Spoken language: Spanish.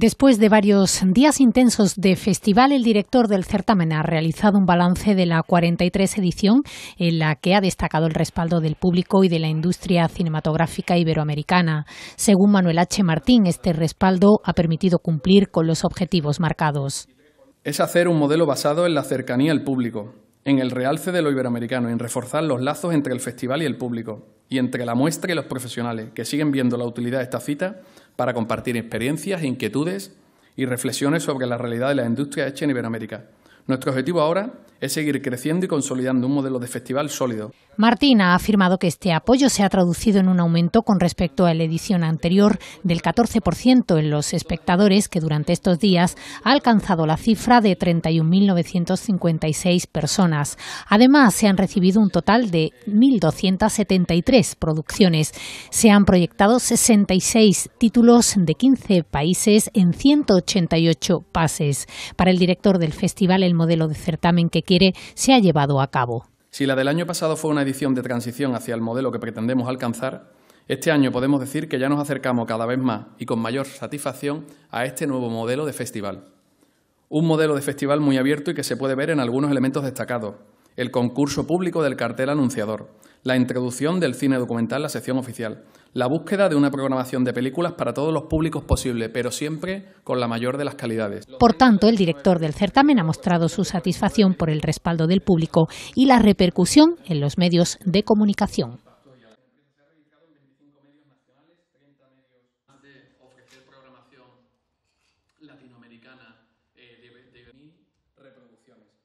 Después de varios días intensos de festival, el director del certamen ha realizado un balance de la 43 edición en la que ha destacado el respaldo del público y de la industria cinematográfica iberoamericana. Según Manuel H. Martín, este respaldo ha permitido cumplir con los objetivos marcados. Es hacer un modelo basado en la cercanía al público, en el realce de lo iberoamericano, en reforzar los lazos entre el festival y el público, y entre la muestra y los profesionales que siguen viendo la utilidad de esta cita para compartir experiencias, inquietudes y reflexiones sobre la realidad de la industria hecha en Iberoamérica. Nuestro objetivo ahora es seguir creciendo y consolidando un modelo de festival sólido. Martín ha afirmado que este apoyo se ha traducido en un aumento con respecto a la edición anterior del 14% en los espectadores, que durante estos días ha alcanzado la cifra de 31.956 personas. Además, se han recibido un total de 1.273 producciones. Se han proyectado 66 títulos de 15 países en 188 pases. Para el director del festival, el modelo de certamen que se ha llevado a cabo. Si la del año pasado fue una edición de transición hacia el modelo que pretendemos alcanzar, este año podemos decir que ya nos acercamos cada vez más y con mayor satisfacción a este nuevo modelo de festival. Un modelo de festival muy abierto y que se puede ver en algunos elementos destacados, el concurso público del cartel anunciador, la introducción del cine documental, la sección oficial, la búsqueda de una programación de películas para todos los públicos posible, pero siempre con la mayor de las calidades. Por tanto, el director del certamen ha mostrado su satisfacción por el respaldo del público y la repercusión en los medios de comunicación. Eh,